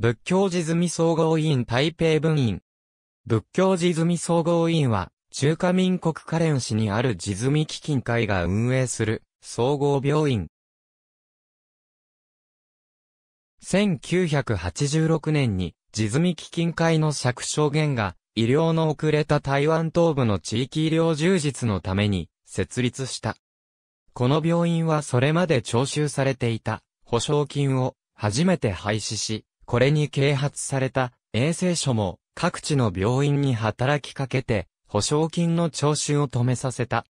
仏教寺住総合委員台北分院。仏教寺住総合委員は、中華民国カレン市にある地住基金会が運営する、総合病院。1986年に、地住基金会の釈証言が、医療の遅れた台湾東部の地域医療充実のために、設立した。この病院はそれまで徴収されていた、保証金を、初めて廃止し、これに啓発された衛生所も各地の病院に働きかけて、保証金の徴収を止めさせた。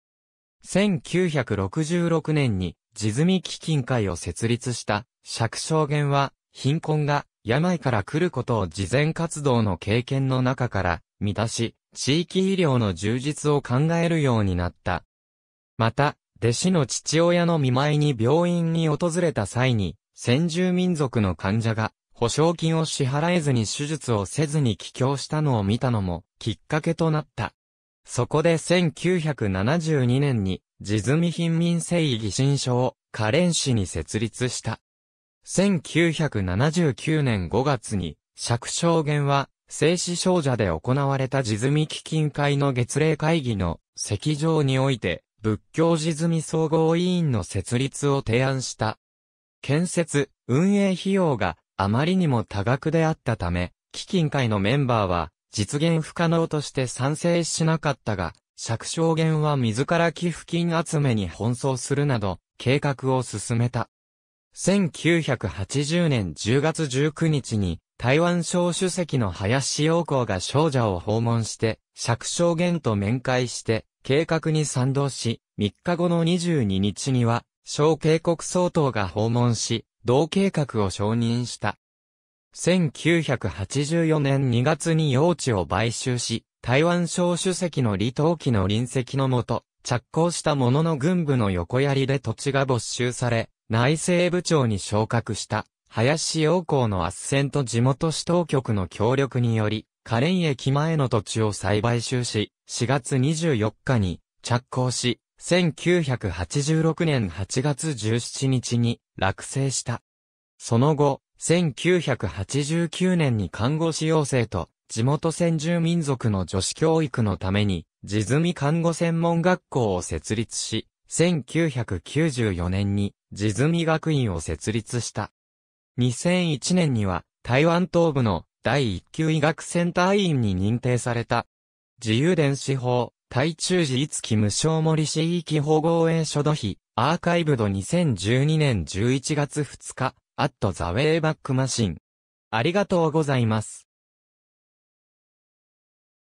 1966年に、地積み基金会を設立した、釈証言は、貧困が病から来ることを事前活動の経験の中から、満たし、地域医療の充実を考えるようになった。また、弟子の父親の見舞いに病院に訪れた際に、先住民族の患者が保証金を支払えずに手術をせずに帰郷したのを見たのもきっかけとなった。そこで1972年に、地積み貧民正義新書を、カレン市に設立した。1979年5月に、釈証言は、生死少者で行われた地積み基金会の月例会議の席上において、仏教地積み総合委員の設立を提案した。建設、運営費用があまりにも多額であったため、基金会のメンバーは、実現不可能として賛成しなかったが、釈証言は自ら寄付金集めに奔走するなど、計画を進めた。1980年10月19日に、台湾省主席の林陽光が少女を訪問して、釈証言と面会して、計画に賛同し、3日後の22日には、省警告総統が訪問し、同計画を承認した。1984年2月に用地を買収し、台湾省主席の李登輝の臨席のもと、着工したものの軍部の横槍で土地が没収され、内政部長に昇格した、林陽光の圧旋と地元市当局の協力により、カレン駅前の土地を再買収し、4月24日に着工し、1986年8月17日に落成した。その後、1989年に看護師養成と、地元先住民族の女子教育のために、地積み看護専門学校を設立し、1994年に地積み学院を設立した。2001年には台湾東部の第一級医学センター委員に認定された。自由電子法、対中時いつき無償森市域保護援所土費、アーカイブド2012年11月2日、アットザウェイバックマシン。ありがとうございます。